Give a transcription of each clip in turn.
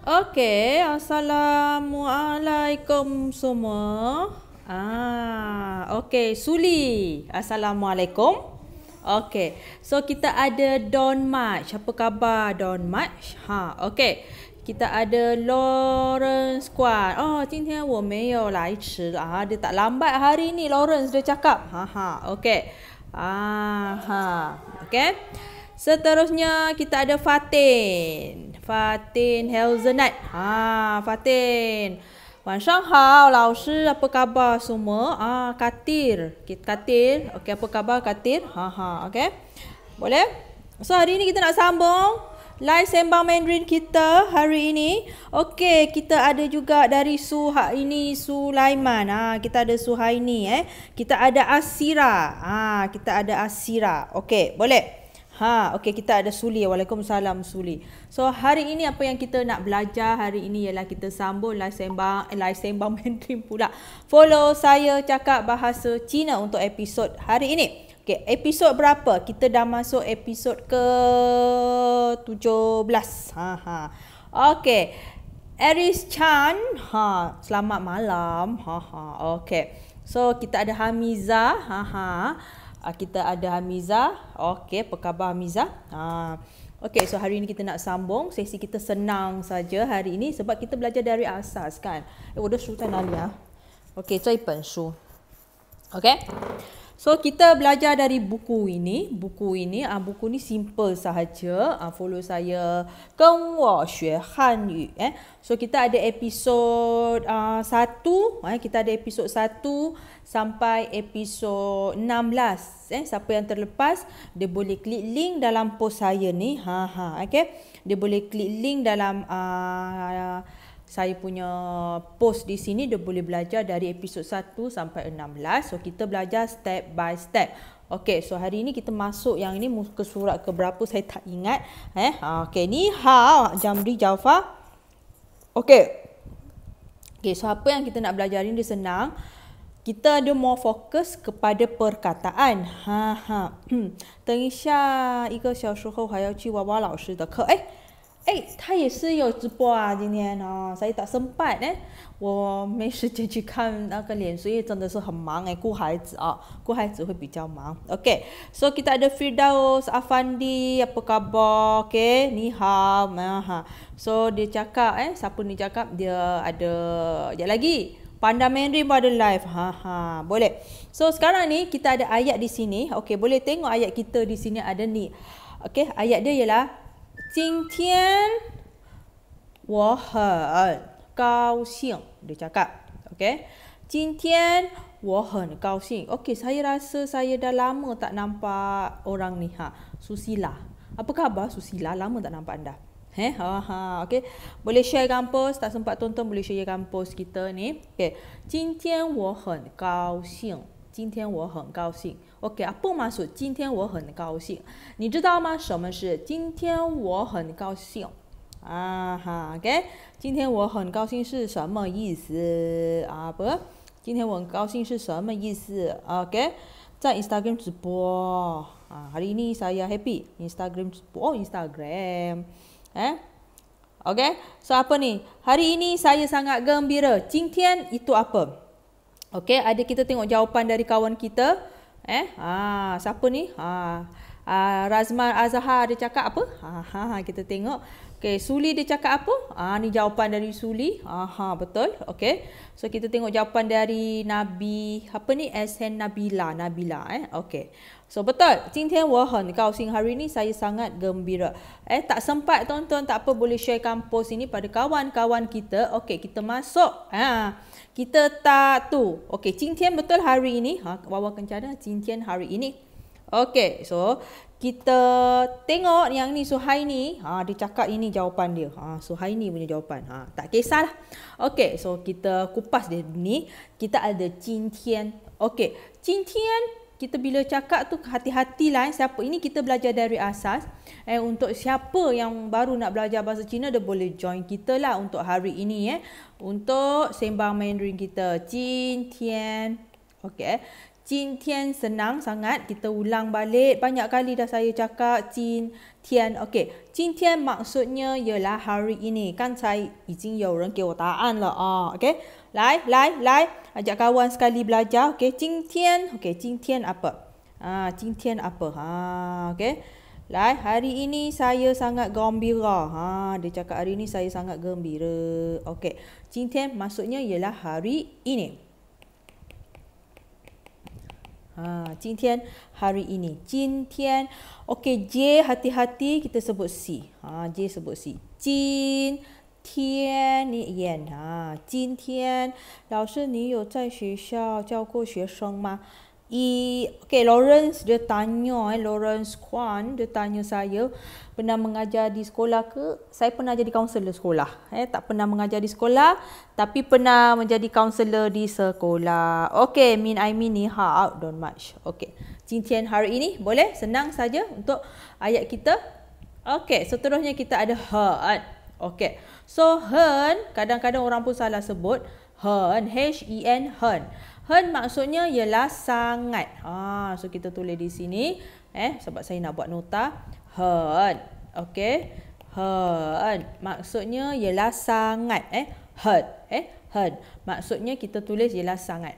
Okey, assalamualaikum semua. Ah, okey, Suli. Assalamualaikum. Okey. So kita ada Don March. Apa khabar Don March? Ha, okey. Kita ada Lawrence Squad. Oh, jin tian wo mei you ah, dia tak lambat hari ni Lawrence dia cakap. Ha ha, okey. Ah, ha. Okey. Seterusnya kita ada Fatin. Fatin Helzenat. Ha, Fatin. Wan hao, lao shi, apa khabar semua? Ah, Katir. kita Katir. Okey, apa khabar Katir? Ha ha, okey. Boleh? So hari ini kita nak sambung live sembang Mandarin kita hari ini. Okey, kita ada juga dari Suha ini Sulaiman. Ha, kita ada Suhaini eh. Kita ada Asira. Ha, kita ada Asira. Okey, boleh. Ha, okey kita ada Suli. Waalaikumsalam Suli. So hari ini apa yang kita nak belajar hari ini ialah kita sambung live sembang eh, live sembang Mandarin pula. Follow saya cakap bahasa Cina untuk episod hari ini. Okey, episod berapa? Kita dah masuk episod ke 17. Ha ha. Okey. Eris Chan, ha, selamat malam. Ha ha. Okey. So kita ada Hamiza. Ha ha. Ah, kita ada Hamiza. Okey, apa khabar Hamiza? Ha. Okey, so hari ini kita nak sambung sesi kita senang saja hari ini sebab kita belajar dari asas kan. Eh, sudah sultan Alia. Ah. Okey, cai pensu. Okey. So kita belajar dari buku ini, buku ini, ah buku ni simple sahaja. Ah follow saya Kong Wo Xue Han Yu eh. So kita ada episod ah satu, eh kita ada episod satu sampai episod 16 eh siapa yang terlepas dia boleh klik link dalam post saya ni. Ha ha okey. Dia boleh klik link dalam ah uh, saya punya post di sini dia boleh belajar dari episod 1 sampai 16. So kita belajar step by step. Okey, so hari ini kita masuk yang ini muka surat ke berapa saya tak ingat. Eh, okey ni ha Jamri Jaufa. Okey. Okey, so apa yang kita nak belajar ini dia senang. Kita ada more fokus kepada perkataan. Ha ha. Hmm. Tengisha, ikut xiao shuhou hayao qi wawa lao shi de ke. Eh, 哎、欸，他也是有直播啊，今天哦，所以他生败呢，我没时间去看那个脸书，因为真的是很忙哎，顾孩子啊、哦，顾孩子会比较忙。OK，so、okay, eh, kita ada Firdaus Afandi, apa khabar? OK, ni hao, maha. So dia cakap eh, siapa ni cakap dia ada, jap lagi, Panda Mandarin pun ada live. Ha ha. Boleh. So sekarang ni kita ada ayat di sini. Okey, boleh tengok ayat kita di sini ada ni. Okey, ayat dia ialah 今天我很高兴。Dia cakap. Okay. 今天我很高兴。Okay, saya rasa saya dah lama tak nampak orang ni. Ha. Susila. Apa khabar Susila? Lama tak nampak anda. Heh, ha, ha, okay. Boleh share kampus, tak sempat tonton boleh share kampus kita ni. Okay. 今天我很高兴。Okay. 今天我很高兴，我给阿布马说今天我很高兴，你知道吗？什么是今天我很高兴？啊哈，给今天我很高兴是什么意思？阿布，今天我很高兴是什么意思？o k 在 Instagram 直播啊，hari ini saya happy Instagram 直播哦，Instagram，诶，OK，所以阿布呢，hari ini saya sangat gembira，今天，itu apa？Okey, ada kita tengok jawapan dari kawan kita. Eh, ha, siapa ni? Ha, ha Razman Azhar dia cakap apa? Ha, ha, ha, kita tengok. Okey, Suli dia cakap apa? Ha, ni jawapan dari Suli. Aha, ha, betul. Okey. So kita tengok jawapan dari Nabi apa ni? Ashan Nabila, Nabila eh. Okey. So betul. Jintian Wahan, kau sing hari ni saya sangat gembira. Eh tak sempat tonton tak apa boleh sharekan post ini pada kawan-kawan kita. Okey, kita masuk. Ha kita tak tu. Okey, cintian betul hari ini. Ha, bawa kencana cintian hari ini. Okey, so kita tengok yang ni Suhaini. Ha, dia cakap ini jawapan dia. Ha, Suhaini punya jawapan. Ha, tak kisahlah. Okey, so kita kupas dia ni. Kita ada cintian. Okey, cintian kita bila cakap tu hati-hatilah eh, siapa ini kita belajar dari asas eh untuk siapa yang baru nak belajar bahasa Cina dia boleh join kita lah untuk hari ini eh untuk sembang Mandarin kita Jin Tian okey eh. Jin Tian senang sangat kita ulang balik banyak kali dah saya cakap Jin Tian okey Jin Tian maksudnya ialah hari ini kan saya izin yau ren ge wo da an lah. ah okey lai lai lai ajak kawan sekali belajar. Okey, Ching Tian. Okey, Ching Tian apa? Ha, ah, Ching Tian apa? Ha, okey. Lai, hari ini saya sangat gembira. Ha, dia cakap hari ini saya sangat gembira. Okey. Ching Tian maksudnya ialah hari ini. Ha, Ching Tian hari ini. Ching Tian. Okey, J hati-hati kita sebut C. Ha, J sebut C. Ching 天，你演啊，今天老师你有在学校教过学生吗？一，okay Lawrence dia tanya, eh, Lawrence Kwan dia tanya saya pernah mengajar di sekolah ke? Saya pernah jadi counselor sekolah. Eh, tak pernah mengajar di sekolah tapi pernah menjadi counselor di sekolah. Okay, mean I mean ni ha out don't much. Okay, jintian hari ini boleh senang saja untuk ayat kita. Okay, seterusnya kita ada heart. Okay. So, hen, kadang-kadang orang pun salah sebut. Hen, H-E-N, hen. Hen maksudnya ialah sangat. Ah, so, kita tulis di sini. Eh, sebab saya nak buat nota. Hen. Okay. Hen. Maksudnya ialah sangat. Eh, hen. Eh, hen. Maksudnya kita tulis ialah sangat.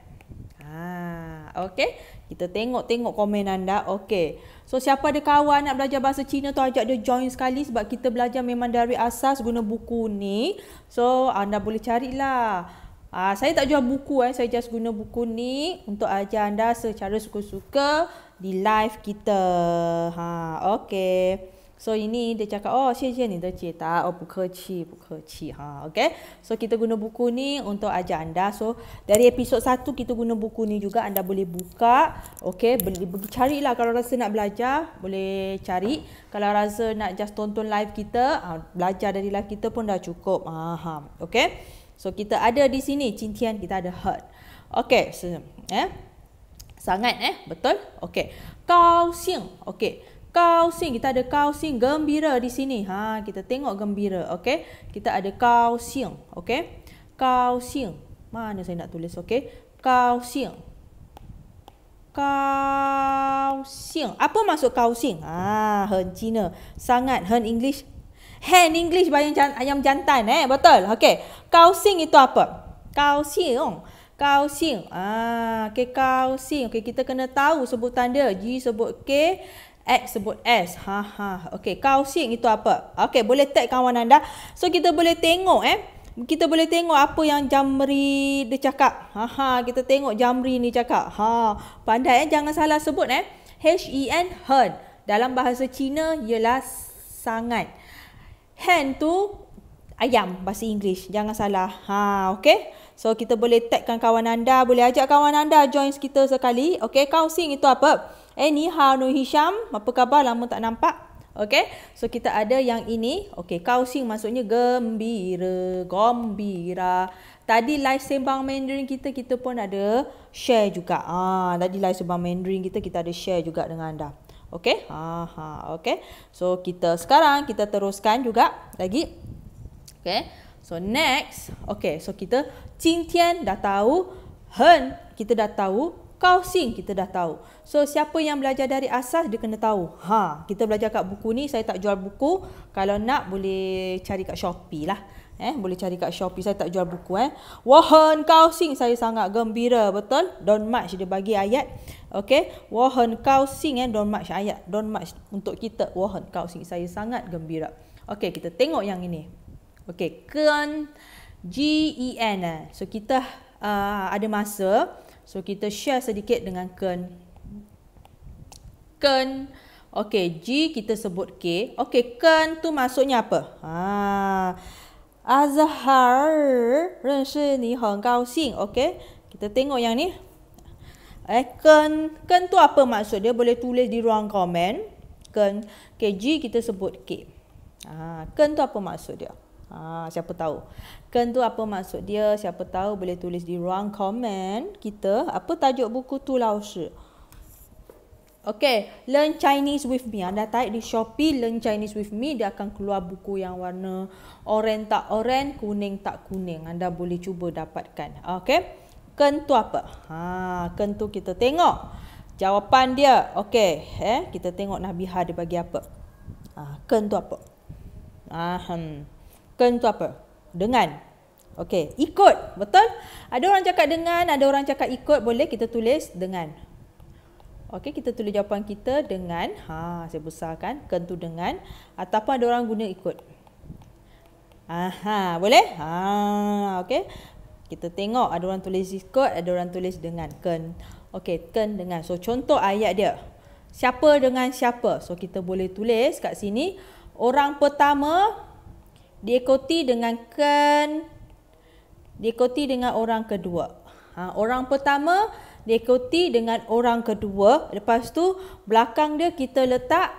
Ah, okay. Okay. Kita tengok-tengok komen anda. Okey. So siapa ada kawan nak belajar bahasa Cina tu ajak dia join sekali sebab kita belajar memang dari asas guna buku ni. So anda boleh carilah. Ah uh, saya tak jual buku eh. Saya just guna buku ni untuk ajar anda secara suka-suka di live kita. Ha okey. So ini dia cakap, oh cik cik ni dia cik oh buka cik, buka cik. Ha, okay. So kita guna buku ni untuk ajar anda. So dari episod satu kita guna buku ni juga anda boleh buka. Okay, boleh pergi cari lah kalau rasa nak belajar, boleh cari. Kalau rasa nak just tonton live kita, ha, belajar dari live kita pun dah cukup. Aha, okay. So kita ada di sini, cintian kita ada heart. Okay, so, eh. Sangat eh, betul? Okay. Kau siang Okay. Kau sing kita ada kau sing gembira di sini ha kita tengok gembira okey kita ada kau kausing okey sing mana saya nak tulis okey kau sing, apa maksud sing? ha hen cina sangat hen english hen english bayang jan, ayam jantan eh betul okey sing itu apa Kau sing, kau sing, ah okey sing, okey kita kena tahu sebutan dia g sebut k X sebut S. Ha ha. Okey, kausing itu apa? Okey, boleh tag kawan anda. So kita boleh tengok eh. Kita boleh tengok apa yang Jamri dia cakap. Ha ha, kita tengok Jamri ni cakap. Ha, pandai eh jangan salah sebut eh. H E N hen. Dalam bahasa Cina ialah sangat. Hen tu ayam bahasa English. Jangan salah. Ha, okay. So, kita boleh tagkan kawan anda. Boleh ajak kawan anda join kita sekali. Okay, kau sing itu apa? Eh, ni hao no hisham. Apa khabar? Lama tak nampak. Okay. So, kita ada yang ini. Okay, kau sing maksudnya gembira. Gembira. Tadi live sembang Mandarin kita, kita pun ada share juga. Ah, ha, tadi live sembang Mandarin kita, kita ada share juga dengan anda. Okay. Ha, ha, okay. So, kita sekarang kita teruskan juga lagi. Lagi. Okay. So next, okay. So kita cintian dah tahu, hen kita dah tahu, kau sing kita dah tahu. So siapa yang belajar dari asas dia kena tahu. Ha, kita belajar kat buku ni saya tak jual buku. Kalau nak boleh cari kat Shopee lah. Eh, boleh cari kat Shopee saya tak jual buku eh. Wohen kau sing saya sangat gembira betul. Don match dia bagi ayat. Okey. Wohen kau sing eh don match ayat. Don match untuk kita. Wohen kau sing saya sangat gembira. Okey, kita tengok yang ini. Okey, Gen G E N. Eh. So kita uh, ada masa, so kita share sedikit dengan Gen. Gen. Okey, G kita sebut K. Okey, Gen tu maksudnya apa? Ha. Azhar, rasa ni hong gao xing. Okey. Kita tengok yang ni. Eh, ken, ken tu apa maksud dia? Boleh tulis di ruang komen. Ken, okay, G kita sebut K. Ah, ha, ken tu apa maksud dia? Ah, siapa tahu. Ken tu apa maksud dia? Siapa tahu boleh tulis di ruang komen kita. Apa tajuk buku tu lau shi? Okay, Learn Chinese with me. Anda type di Shopee, Learn Chinese with me. Dia akan keluar buku yang warna oren tak oren, kuning tak kuning. Anda boleh cuba dapatkan. Okay. Ken tu apa? Ha, Ken tu kita tengok. Jawapan dia. Okay. Eh, kita tengok Nabiha dia bagi apa. Ha, Ken tu apa? Ah, hmm. Ken tu apa? Dengan. Okey, ikut. Betul? Ada orang cakap dengan, ada orang cakap ikut. Boleh kita tulis dengan. Okey, kita tulis jawapan kita dengan. Ha, saya besarkan. Ken tu dengan. Ataupun ada orang guna ikut. Aha, boleh? Ha, okey. Kita tengok ada orang tulis ikut, ada orang tulis dengan. Ken. Okey, ken dengan. So, contoh ayat dia. Siapa dengan siapa? So, kita boleh tulis kat sini. Orang pertama diikuti dengan kan diikuti dengan orang kedua. Ha, orang pertama diikuti dengan orang kedua. Lepas tu belakang dia kita letak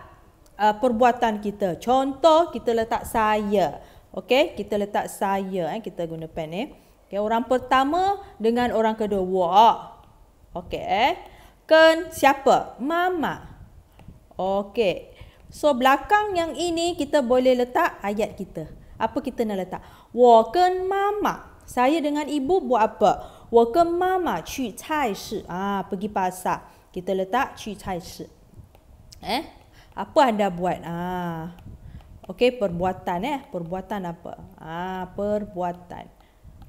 uh, perbuatan kita. Contoh kita letak saya. Okey, kita letak saya eh kita guna pen ni. Eh. Okay, orang pertama dengan orang kedua. Wah. Okey eh. Ken siapa? Mama. Okey. So belakang yang ini kita boleh letak ayat kita. Apa kita nak letak? Wo gen mama. Saya dengan ibu buat apa? Wo gen mama qu cai shi. Ah, pergi pasar. Kita letak qu cai shi. Eh? Apa anda buat? Ah. Okey, perbuatan eh. Perbuatan apa? Ah, perbuatan.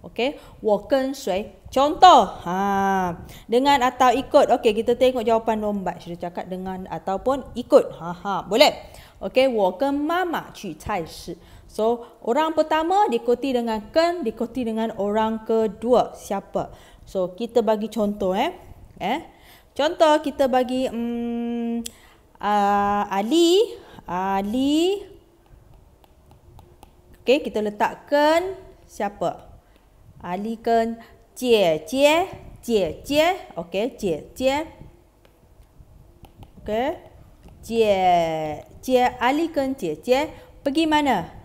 Okey, wo gen shui. Contoh. Ha, dengan atau ikut. Okey, kita tengok jawapan nombor. Sudah cakap dengan ataupun ikut. Ha ha, boleh. Okey, wo gen mama qu cai shi. So, orang pertama diikuti dengan ken, diikuti dengan orang kedua. Siapa? So, kita bagi contoh eh. Eh. Contoh kita bagi mm uh, Ali, Ali. Okey, kita letakkan siapa? Ali ken Jie, Jie, Jie, Jie. Okey, Jie, Jie. Okey. Jie, Jie Ali ken Jie, Jie. Pergi mana?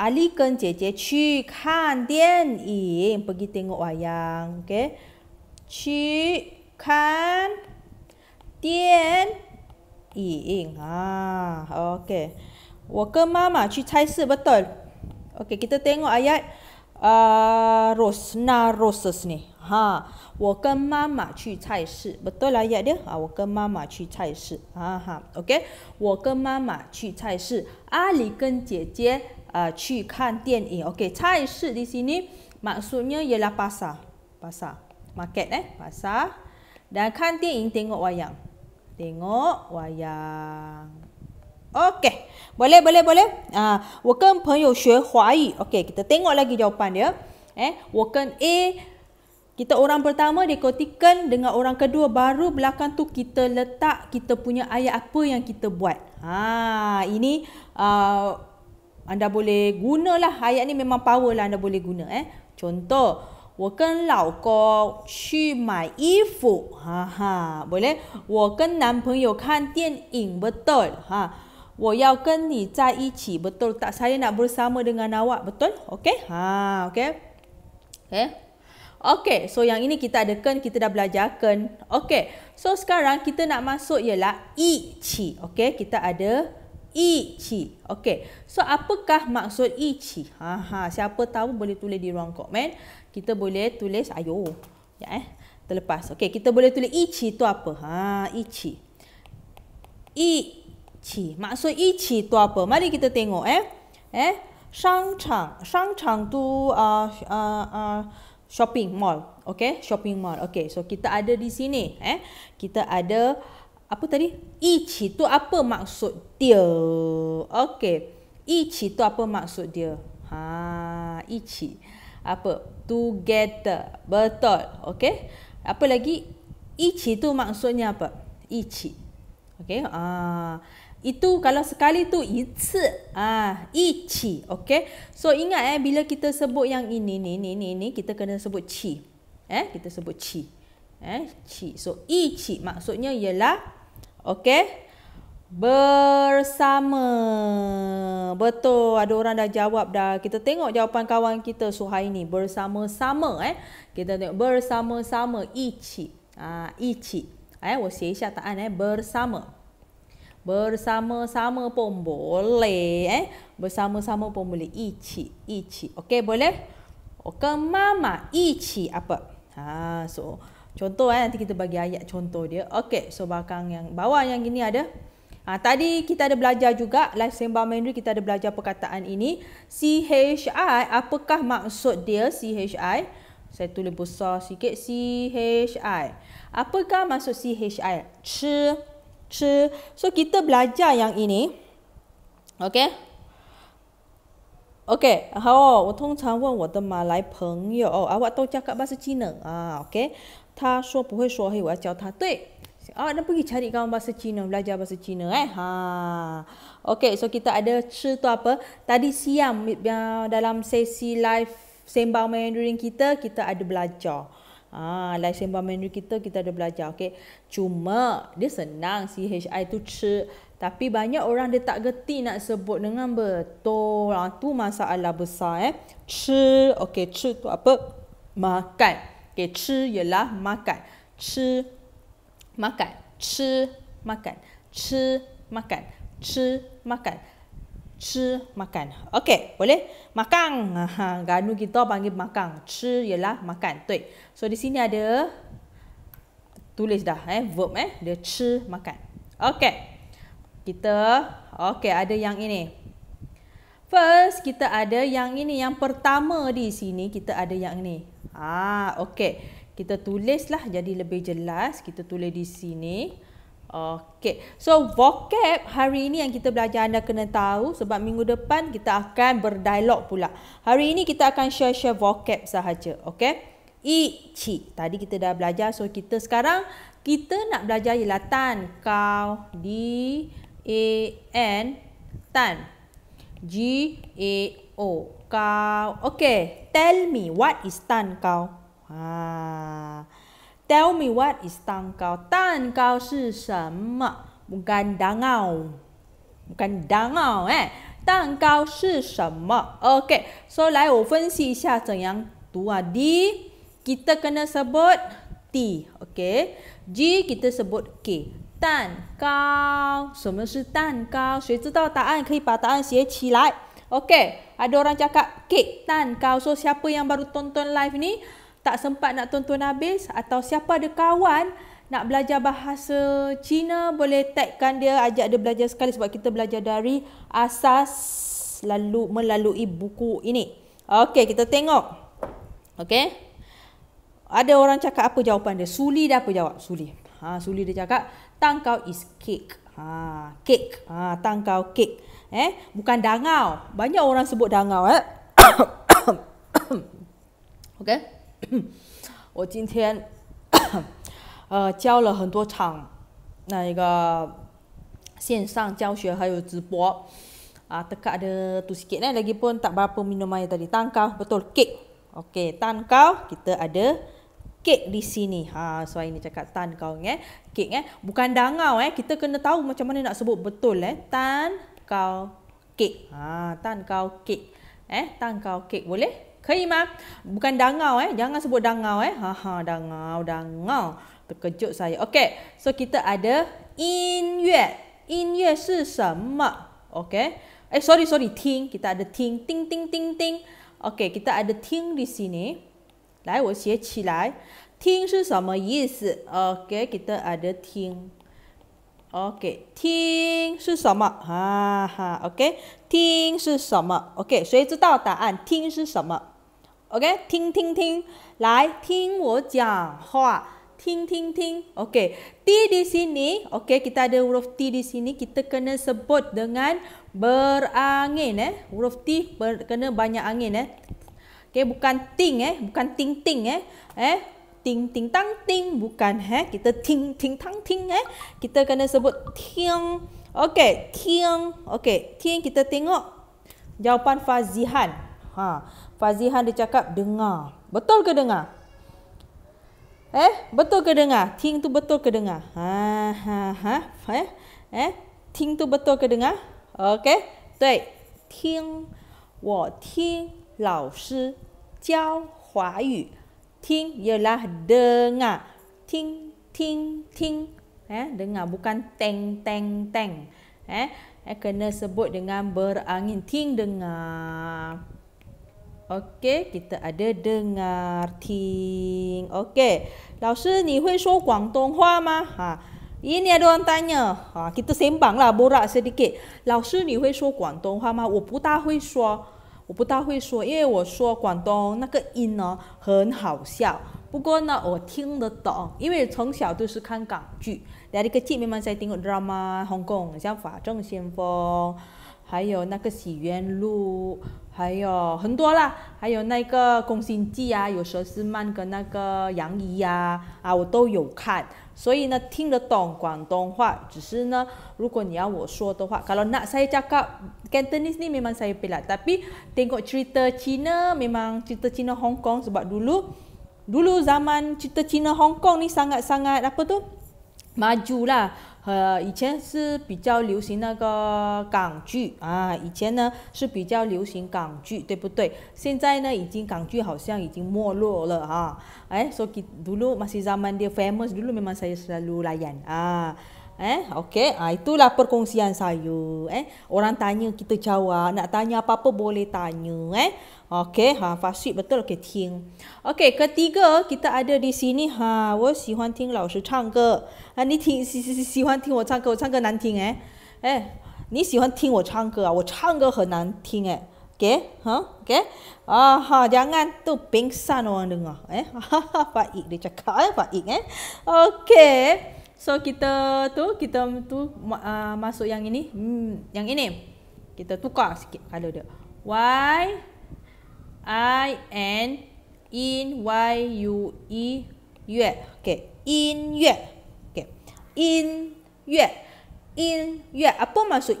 Ali kan cece chi kan dian ying pergi tengok wayang okey chi kan dian ying ha okey wo ke mama chi cai si betul okey kita tengok ayat a uh, ros na roses ni ha wo ke mama chi cai si betul ayat dia ha wo ke mama chi cai si ha ha okey wo ke mama chi cai si ali kan cece uh, Cui kan dian yi Ok cai di sini Maksudnya ialah pasar Pasar Market eh Pasar Dan kan dian tengok wayang Tengok wayang Ok Boleh boleh boleh uh, Wo ken peng you shue hua yi kita tengok lagi jawapan dia Eh Wo A kita orang pertama dikotikan dengan orang kedua baru belakang tu kita letak kita punya ayat apa yang kita buat. Ah, ini uh, anda boleh guna lah ayat ni memang power lah anda boleh guna eh. Contoh, 我跟老公去买衣服. Ha ha, boleh. 我跟男朋友看电影, betul. Ha. 我要跟你在一起, kan betul. Tak saya nak bersama dengan awak, betul? Okey. Ha, okey. Okey. Okey, so yang ini kita ada ken, kita dah belajar ken. Okey. So sekarang kita nak masuk ialah ichi. Okey, kita ada Ichi. Okey. So apakah maksud Ichi? Ha ha siapa tahu boleh tulis di ruang komen. Kita boleh tulis ayo. Ya eh. Terlepas. Okey, kita boleh tulis Ichi tu apa? Ha Ichi. Ichi. Maksud Ichi tu apa? Mari kita tengok eh. Eh, shangchang. Shangchang tu a ah, a ah, a ah, shopping mall. Okey, shopping mall. Okey, so kita ada di sini eh. Kita ada apa tadi? ichi tu apa maksud dia? Okey. Ichi tu apa maksud dia? Ha, ichi. Apa? Together. Betul. Okey. Apa lagi? Ichi tu maksudnya apa? Ichi. Okey. Ah. Itu kalau sekali tu Ichi. Ha, ah ichi. Okey. So ingat eh bila kita sebut yang ini ni ni ni ni kita kena sebut chi. Eh, kita sebut chi. Eh, chi. So ichi maksudnya ialah Okey. Bersama. Betul. Ada orang dah jawab dah. Kita tengok jawapan kawan kita Suhaini. Bersama-sama eh. Kita tengok bersama-sama ichi. Ah, ichi. Eh, wasi syataan eh bersama. Bersama-sama pun boleh eh. Bersama-sama pun boleh ichi, ichi. Okey, boleh? Okey, mama ichi apa? Ha, so Contoh eh, nanti kita bagi ayat contoh dia. Okey, so bakang yang bawah yang gini ada. Ha, tadi kita ada belajar juga, live sembang Mandarin kita ada belajar perkataan ini. CHI, apakah maksud dia CHI? Saya tulis besar sikit, CHI. Apakah maksud CHI? Ch, ch. So, kita belajar yang ini. Okey. Okey, oh, saya awak tahu cakap bahasa Cina? Ah, okey. 他说不会说，嘿，我要教他。对，啊，那不给查理刚刚巴士 ah, Cina belajar bahasa Cina 哎、欸，哈，OK，所、so、以 eh? ha. kita ada cerita apa tadi siang dalam sesi live sembang Mandarin kita kita ada belajar. Ah, live sembang Mandarin kita kita ada belajar. Okay, cuma dia senang CHI tu ci tapi banyak orang dia tak geti nak sebut dengan betul. Ah, masalah besar eh. Ci, okay, ci tu apa? Makan. Okay, chi ialah makan. Chi, makan. Chi, makan. Chi, makan. Chi, makan. Chi, makan. Okay, boleh? Makan. Aha, ganu kita panggil makan. Chi ialah makan. Tui. So, di sini ada tulis dah eh verb eh dia chi makan. Okey. Kita okey ada yang ini. First kita ada yang ini yang pertama di sini kita ada yang ini. Ah, okey. Kita tulislah jadi lebih jelas. Kita tulis di sini. Okey. So, vocab hari ini yang kita belajar anda kena tahu sebab minggu depan kita akan berdialog pula. Hari ini kita akan share-share vocab sahaja. Okey. I, ci. Tadi kita dah belajar. So, kita sekarang kita nak belajar ialah tan. Kau, di, a, e, n, tan. G, a, e, O oh, kau. Okay, tell me what is tan kau. Ha. Tell me what is tan kau. Tan kau si sama? Bukan dangau. Bukan dangau eh. Tan kau si sama? Okay, so lai wo fensi isya ceng yang tu Di, kita kena sebut T. Okay. G, kita sebut K. kau. kau? 蛋糕，什么是蛋糕？谁知道答案可以把答案写起来。OK，ada orang cakap, kek tan kau. So, siapa yang baru tonton live ni, tak sempat nak tonton habis. Atau siapa ada kawan nak belajar bahasa Cina, boleh tagkan dia, ajak dia belajar sekali. Sebab kita belajar dari asas lalu melalui buku ini. Okey, kita tengok. Okey. Ada orang cakap apa jawapan dia? Suli dah apa jawab? Suli. Ha, Suli dia cakap, tangkau is cake. Ha, kek. Ha, tangkau kek. Eh, bukan dangau. Banyak orang sebut dangau eh. okay. Wo oh, jin tian jiao le hen duo chang na yi ge xian shang jiao xue hai you zi bo. Ah, dekat ada tu sikit eh. Lagipun tak berapa minum air tadi. Tangkau, betul. Kek. Okey, tangkau kita ada kek di sini. Ha, so ini cakap tan kau eh. Kek eh. Bukan dangau eh. Kita kena tahu macam mana nak sebut betul eh. Tan kau kek. Ha, tan kau kek. Eh, tan kau kek boleh? Kerima. Ah. Bukan dangau eh. Jangan sebut dangau eh. Ha ha dangau, dangau. Terkejut saya. Okey. So kita ada in yue. In yue si sama? Okey. Eh sorry sorry, ting. Kita ada ting ting ting ting ting. Okey, kita ada ting di sini. 来，我写起来。听是什么意思？OK，给的啊的听。OK，听是什么？哈、啊、哈，OK，听是什么？OK，谁知道答案？听是什么？OK，听听听，来听我讲话。听听听，OK，T、okay. di sini，OK，、okay, kita ada huruf T di sini. Kita kena sebut dengan berangin eh，huruf T ber, kena banyak angin eh。Okay, bukan ting eh, bukan ting ting eh. Eh, ting ting tang ting bukan eh. Kita ting ting tang ting eh. Kita kena sebut ting. Okay, ting. Okay, ting kita tengok jawapan Fazihan. Ha, Fazihan dia cakap dengar. Betul ke dengar? Eh, betul ke dengar? Ting tu betul ke dengar? Ha ha ha. Eh, eh, ting tu betul ke dengar? Okay, Baik. Ting. Wo ting. 老师教华语，听 ialah dengar，听听听，哎、欸、，dengar bukan teng teng teng，哎、欸，哎，kena sebut dengan berangin ting dengar。Okay，kita ada dengar ting。Okay，老师，你会说广东话吗？哈、啊。Ini ha, ada orang tanya. Ha, kita sembang lah, borak sedikit. Lao 我不大会说，因为我说广东那个音呢很好笑。不过呢，我听得懂，因为从小都是看港剧，来后个记慢慢在听，我知道吗？香港像《法政先锋》，还有那个《洗冤录》。还有很多啦，还有那个宫心计啊，有佘诗曼跟那个杨怡呀、啊，啊，我都有看，所以呢听得懂广东话。只是呢，如果你要我说的话，kalau nak Cantonese ni memang China memang cerita China Hong Kong sebab dulu dulu zaman cerita China Hong Kong ni sangat-sangat apa tu majulah. 呃，以前是比较流行那个港剧啊，以前呢是比较流行港剧，对不对？现在呢，已经港剧好像已经没落了啊。哎，so dulu masih zaman dia famous dulu memang saya selalu layan 啊。Eh, okay. Ah, itulah perkongsian saya. Eh, orang tanya kita jawab. Nak tanya apa-apa boleh tanya. Eh, Okey, ha fasid betul okey ting. Okey, ketiga kita ada di sini ha, wo si huan ting lao shi chang ge. Ha ni ting si si si huan ting wo chang ge, wo chang ge nan ting eh. Eh, ni si huan ting wo chang ge wo chang ge he nan ting eh. Okey, ha, okey. Ah ha, jangan tu pingsan orang dengar eh. Apa ik dia cakap eh, apa ik eh. Okey. So kita tu kita tu ah, masuk yang ini. Hmm, yang ini. Kita tukar sikit kalau dia. Why? I N in Y U E Yue, okay. okay. Apa maksud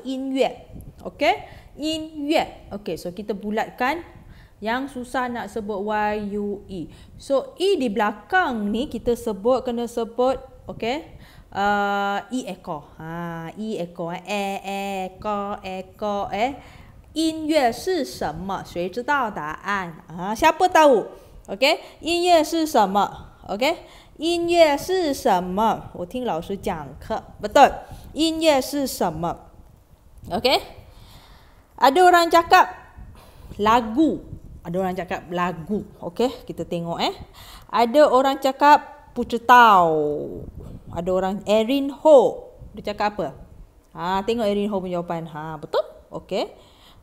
okay? okay. So kita bulatkan yang susah nak sebut y u E. So e di belakang ni kita sebut kena sebut okay? ekor，ha，e uh, ekor，e ekor, ha, e ekor, eh, e ekor, eh. E, e, e. 音乐是什么？谁知道答案啊？下步道五，OK？音乐是什么？OK？音乐是什么？我听老师讲课，不对，音乐是什么？OK？阿杜让加卡，lagu。Ada orang cakap lagu. Okey, kita tengok eh. Ada orang cakap pucetau. Ada orang Erin Ho. Dia cakap apa? Ah, tengok Erin Ho punya jawapan. Ha, betul? Okey.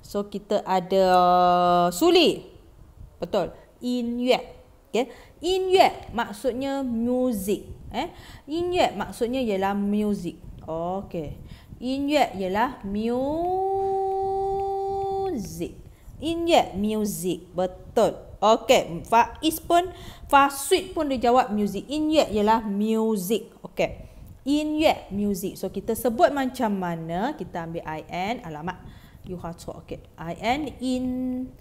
So kita ada uh, suli. Betul. In yue. Okay. In yue maksudnya music. Eh. In yue maksudnya ialah music. Okay. In yue ialah music. In yue music. Betul. Okay. fa Faiz pun, Fasuit pun dia jawab music. In yue ialah music. Okay. In yue music. So kita sebut macam mana. Kita ambil IN. Alamak. Alamak. 玉花错，OK，I、okay. N 音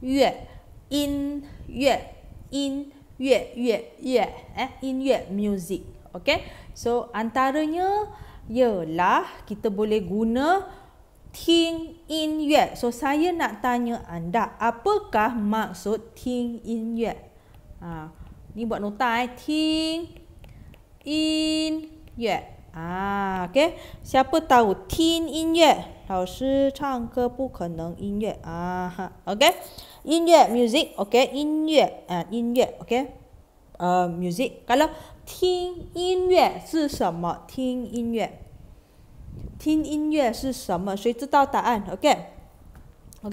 乐音乐音乐乐乐，哎，音乐 eh, So antaranya ialah kita boleh guna ting in yue. So saya nak tanya anda, apakah maksud ting in yue? Ha, ni buat nota eh. Ting in yue. Ha, okay. Siapa tahu ting in yue? 老师唱歌不可能音乐啊哈，OK，音乐 music，OK，、okay? 音乐啊、呃、音乐 OK，呃 music，干了，听音乐是什么？听音乐，听音乐是什么？谁知道答案？OK，OK，、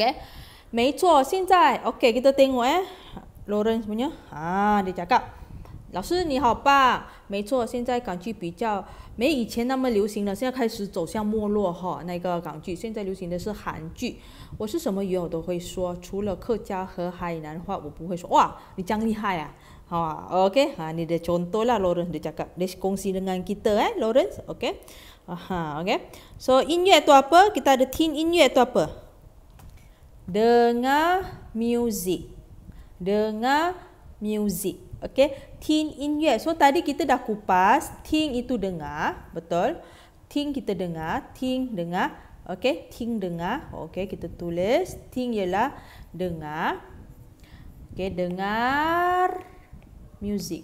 okay? okay? 没错，现在 OK，给他听我哎，罗仁什么呀？啊，你讲个，老师你好棒。没错，现在港剧比较没以前那么流行了，现在开始走向没落哈。那个港剧，现在流行的是韩剧。我是什么语我都会说，除了客家和海南话我不会说。哇，你这样厉害啊，好啊。OK，啊，你的全多了，Lawrence 的价格，你是恭喜公司 kita 哎，Lawrence，OK，啊哈，OK。So 音乐做阿婆，kita 的听音乐做阿婆，dengan music，dengan music，OK。Think in US. So tadi kita dah kupas ting itu dengar, betul? ting kita dengar, ting dengar. Okey, ting dengar. Okey, kita tulis ting ialah dengar. Okey, dengar music.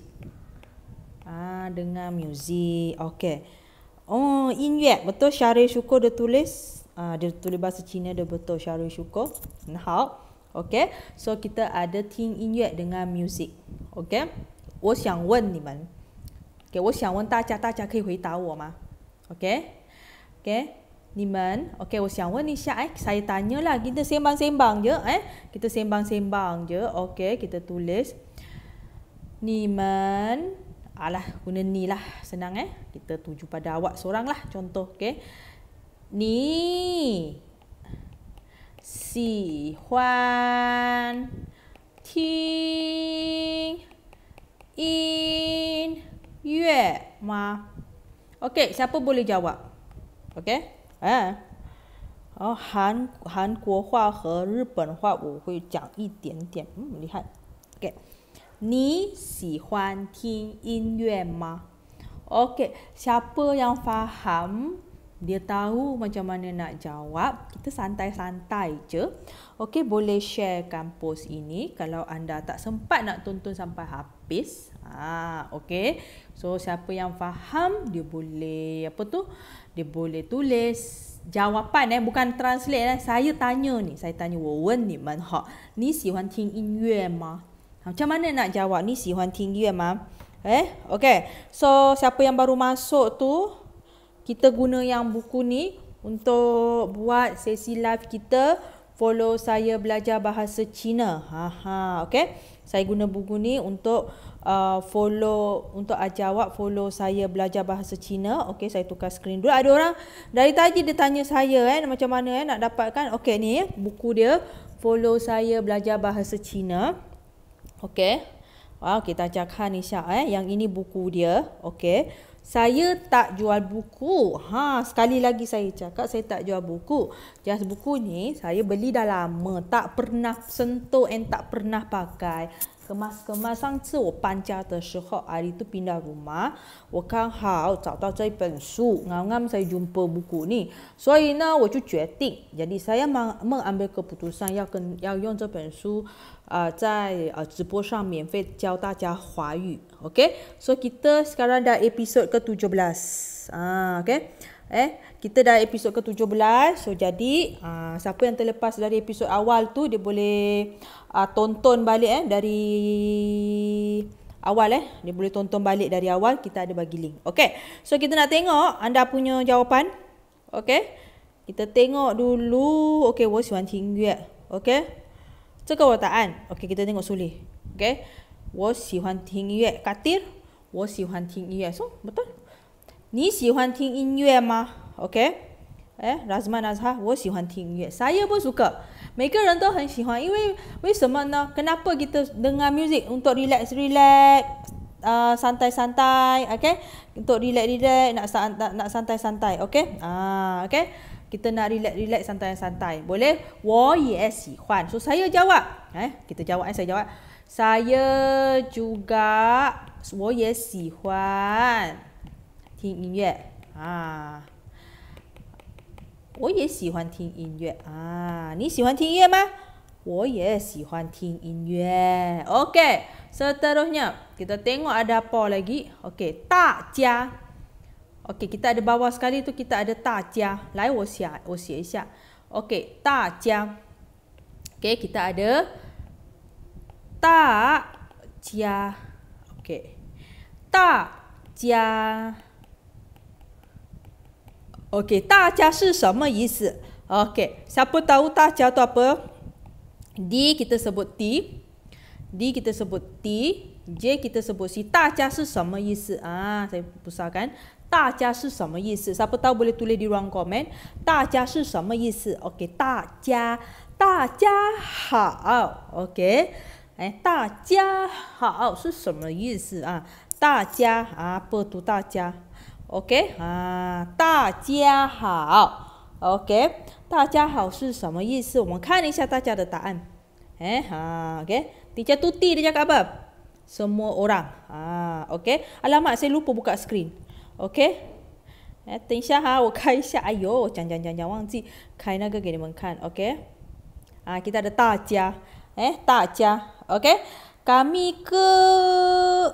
Ah, dengar music. Okey. Oh, in yet. Betul Syarif Syukur dia tulis. Ah, dia tulis bahasa Cina dia betul Syarif Syukur. Nah. Okey. So kita ada ting in yet dengan music. Okey. 我想问你们，给、okay, 我想问大家，大家可以回答我吗？OK，OK，okay? Okay? 你们 OK，我想问一下，哎，saya tanya lah kita sembang sembang je，哎，kita sembang sembang je，OK，kita、okay? tulis，你们，alah guna ni lah senang eh，kita tuju pada awak seorang lah contoh，OK，、okay? 你喜欢听。ma, ma, siapa boleh jawab, eh, oh, Han, siapa yang faham dia tahu macam mana nak jawab kita santai-santai je. OK boleh sharekan post ini kalau anda tak sempat nak tonton sampai habis lapis. Ah, okey. So siapa yang faham dia boleh apa tu? Dia boleh tulis jawapan eh bukan translate eh. Saya tanya ni, saya tanya Wen ni man ha. Ni si huan ting yin yue ma? Macam mana nak jawab ni si huan ting yue ma? Eh, okey. So siapa yang baru masuk tu kita guna yang buku ni untuk buat sesi live kita follow saya belajar bahasa Cina. Ha ha, okey saya guna buku ni untuk uh, follow untuk ajar awak follow saya belajar bahasa Cina. Okey, saya tukar skrin dulu. Ada orang dari tadi dia tanya saya eh macam mana eh nak dapatkan. Okey ni buku dia follow saya belajar bahasa Cina. Okey. Wow, ah, kita ajak Hanisha eh. Yang ini buku dia. Okey saya tak jual buku. Ha, sekali lagi saya cakap saya tak jual buku. Jas buku ni saya beli dah lama, tak pernah sentuh and tak pernah pakai kemas-kemas. 上次我搬家的时候，Ali tu pindah rumah，我刚好找到这一本书，ngam-ngam saya jumpa buku ni，所以呢，我就决定，jadi saya Saya meng mengambil keputusan yang ken yang yang 这本书，啊、呃，在啊、呃、直播上免费教大家华语，OK？So、okay? kita sekarang dah episode ke tujuh belas，啊，OK？eh kita dah episod ke-17 so jadi uh, siapa yang terlepas dari episod awal tu dia boleh uh, tonton balik eh dari awal eh dia boleh tonton balik dari awal kita ada bagi link okey so kita nak tengok anda punya jawapan okey kita tengok dulu okey what's one thing yet okey cakap wataan okey kita tengok sulih okey 我喜欢听音乐 one thing so betul 你喜欢听音乐吗？OK，哎，Razman Azha，我喜欢听音乐。Saya pun suka。每个人都很喜欢，因为为什么呢？Kenapa kita dengar music untuk relax, relax, ah、uh, santai, OK? Untuk relax, relax, nak santai, nak santai, santai, OK? Ah, OK? Kita nak relax, relax, santai, santai. Boleh? 我也喜欢。So saya jawab, eh, kita jawab, eh, saya jawab. Saya juga 我也喜欢。So, 听音乐啊。我也喜欢听音乐啊，你喜欢听音乐吗？我也喜欢听音乐。OK，seterusnya kita tengok ada apa lagi. OK，大家。OK，kita ada bawah sekali tu kita ada 大家。来，我写，我写一下。OK，OK, kita ada OK, 大家。Okay, Okey, ta jia shi shenme yisi? Okey, siapa tahu ta jia tu apa? D kita sebut T. D kita sebut T. J kita sebut C. Ta jia shi shenme yisi? Ah, saya pusarkan. Ta jia shi shenme yisi? Siapa tahu boleh tulis di ruang komen. Ta jia shi shenme yisi? Okey, ta jia. Ta jia hao. Okey. Eh, ta jia hao shi shenme yisi? Ah, ta jia. Apa tu ta jia? OK，啊，大家好，OK，大家好是什么意思？我们看一下大家的答案。哎，哈、啊、，OK，大家都对，大家干嘛？semua orang. Ha, okay. Alamak, saya lupa buka screen. Okay. Eh, tengsha Ah, wakai sya. Ayo, jangan jangan jangan wang zi. Kai naga gini mengkan. Okay. Ha, kita ada ta Eh, ta Okay. Kami ke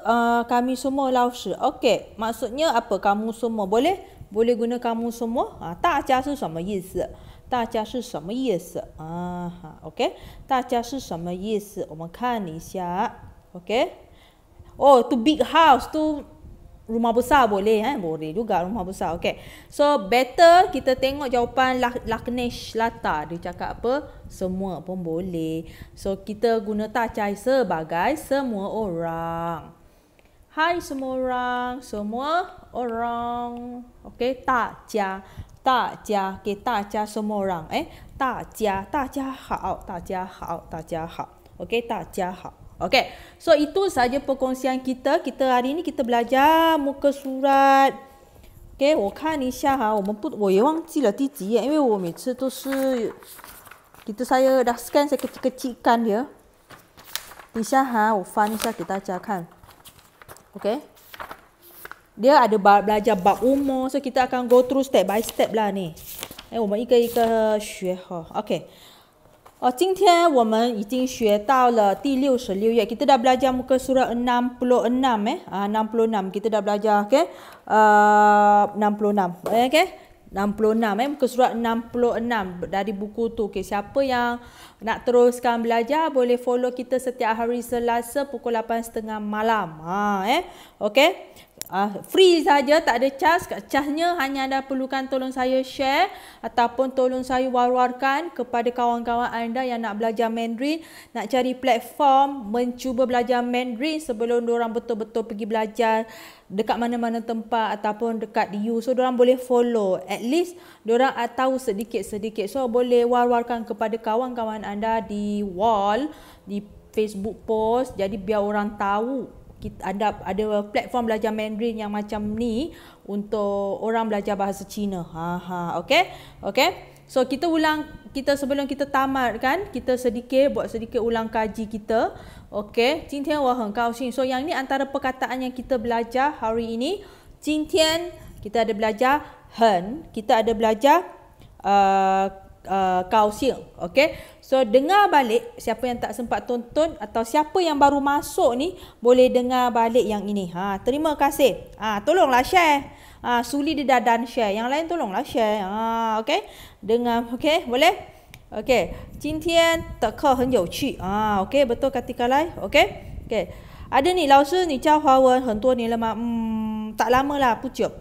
uh, kami semua lausha. Okey, maksudnya apa kamu semua boleh? Boleh guna kamu semua? Ha, uh, tajia su sama yisi? Tajia su sama yisi? Ah, uh, okey. Tajia su sama yisi? Kita lihat. Okey. Oh, to big house tu to rumah besar boleh eh boleh juga rumah besar Okay, so better kita tengok jawapan laknesh lata dia cakap apa semua pun boleh so kita guna tacai sebagai semua orang hai semua orang semua orang Okay, tacia tacia okey tacia semua orang eh tacia tacia hao tacia hao tacia hao okey tacia hao Okey. So itu saja perkongsian kita. Kita hari ini kita belajar muka surat. Okey, saya kan isha ha, kita pun saya wang ji la tiji, kerana eh, saya mesti tu si kita saya dah scan saya kecil-kecilkan dia. Isha ha, saya fan isha kita aja kan. Okey. Dia ada belajar bab umur, so kita akan go through step by step lah ni. Eh, kita ikut-ikut belajar. Okey. Oh, hari ini kita telah belajar pada ayat 66. Kita dah belajar muka surah 66 eh. Uh, 66 kita dah belajar okey. Uh, 66. Okey. 66 eh muka surah 66 dari buku tu. Okey, siapa yang nak teruskan belajar boleh follow kita setiap hari Selasa pukul 8:30 malam. Ha eh. Okey uh, free saja tak ada charge charge-nya hanya anda perlukan tolong saya share ataupun tolong saya war-warkan kepada kawan-kawan anda yang nak belajar Mandarin nak cari platform mencuba belajar Mandarin sebelum orang betul-betul pergi belajar dekat mana-mana tempat ataupun dekat you so orang boleh follow at least orang ah, tahu sedikit-sedikit so boleh war-warkan kepada kawan-kawan anda di wall di Facebook post jadi biar orang tahu kita ada ada platform belajar Mandarin yang macam ni untuk orang belajar bahasa Cina. Ha ha okey. Okey. So kita ulang kita sebelum kita tamat kan, kita sedikit buat sedikit ulang kaji kita. Okey. Jintian wa heng gao xing. So yang ni antara perkataan yang kita belajar hari ini. Jintian kita ada belajar hen, kita ada belajar uh, uh, kausia. Okay. So dengar balik siapa yang tak sempat tonton atau siapa yang baru masuk ni boleh dengar balik yang ini. Ha, terima kasih. Ha, tolonglah share. Ha, Suli dia dah done share. Yang lain tolonglah share. Ha, okay. Dengar. Okay. Boleh? Okay. Cintian teka henjau ci. Ha, okay. Betul katika lai. Okay. Okay. Ada ni, lausa ni cao hua hentua ni lemak. Hmm, tak lama lah pucuk.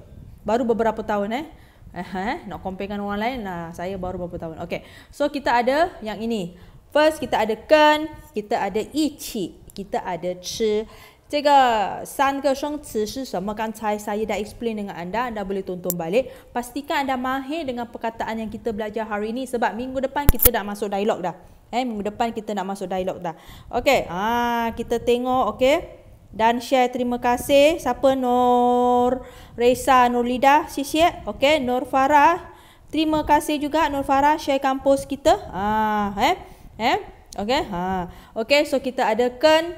Baru beberapa tahun eh. Uh-huh. Nak compare dengan orang lain, nah, saya baru berapa tahun. Okay. So kita ada yang ini. First kita ada kan, kita ada ichi, kita ada chi. Jika sanga sheng chi shi sama kan cai saya dah explain dengan anda, anda boleh tonton balik. Pastikan anda mahir dengan perkataan yang kita belajar hari ini sebab minggu depan kita dah masuk dialog dah. Eh, minggu depan kita nak masuk dialog dah. Okay, ah, kita tengok, okay dan share terima kasih siapa Nur Reisa Nur Lida Sisye okey Nur Farah terima kasih juga Nur Farah share kampus kita ha eh eh okey ha okey so kita ada ken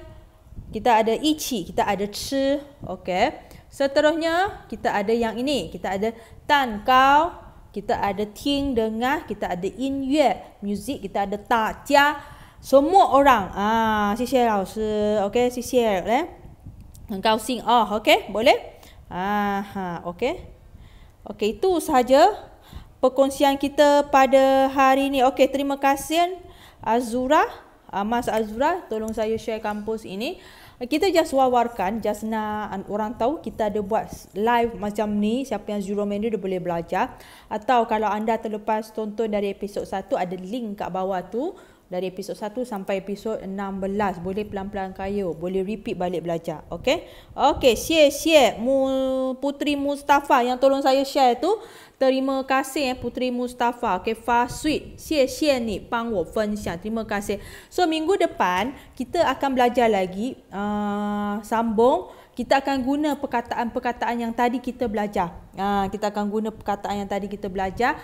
kita ada ichi kita ada chi okey seterusnya kita ada yang ini kita ada tan kau kita ada ting dengar kita ada in yue music kita ada ta jia semua orang ah ha, sisye lao shi okey sisye eh? Engkau sing ah, okey? Boleh? Aha, okey. Okey, itu sahaja perkongsian kita pada hari ini. Okey, terima kasih Azura, ah, Mas Azura tolong saya share kampus ini. Kita just wawarkan, just nak orang tahu kita ada buat live macam ni. Siapa yang Zero Menu dia boleh belajar. Atau kalau anda terlepas tonton dari episod 1, ada link kat bawah tu dari episod 1 sampai episod 16 boleh pelan-pelan kayu, boleh repeat balik belajar okay? Okay, share share mu putri mustafa yang tolong saya share tu terima kasih eh putri mustafa Okay, fa sweet share share ni pang wo fen xiang terima kasih so minggu depan kita akan belajar lagi uh, sambung kita akan guna perkataan-perkataan yang tadi kita belajar. Ha, kita akan guna perkataan yang tadi kita belajar.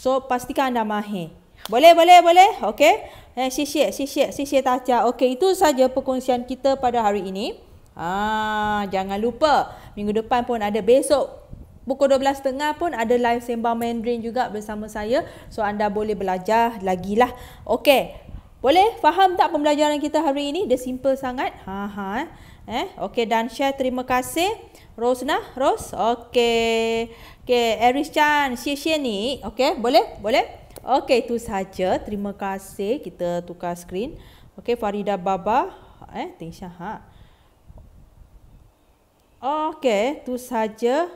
So, pastikan anda mahir. Boleh, boleh, boleh. Okey. Eh, sisi, sisi, sisi taca. Okey, itu saja perkongsian kita pada hari ini. Ah, jangan lupa minggu depan pun ada besok pukul 12.30 pun ada live sembang Mandarin juga bersama saya. So anda boleh belajar lagi lah. Okey. Boleh faham tak pembelajaran kita hari ini? Dia simple sangat. Ha ha. Eh, okey dan share terima kasih. Rosnah, Ros. Okey. Okey, Eris Chan, Xie Xie ni. Okey, boleh? Boleh? Okey, itu saja. Terima kasih. Kita tukar skrin. Okey, Farida Baba. Eh, Tingsha. Ha. Okey, itu saja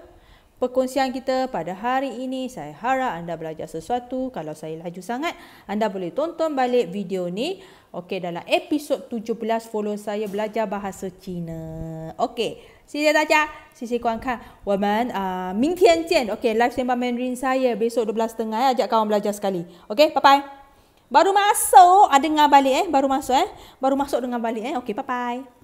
perkongsian kita pada hari ini. Saya harap anda belajar sesuatu. Kalau saya laju sangat, anda boleh tonton balik video ni. Okey, dalam episod 17 follow saya belajar bahasa Cina. Okey. 谢谢大家，谢谢观看，我们啊、uh, 明天见。OK，live、okay, sembang Mandarin saya besok 12.30 eh, ajak kawan belajar sekali. OK, bye bye. Baru masuk, ada ah, dengar balik eh, baru masuk eh. Baru masuk dengar balik eh. OK, bye bye.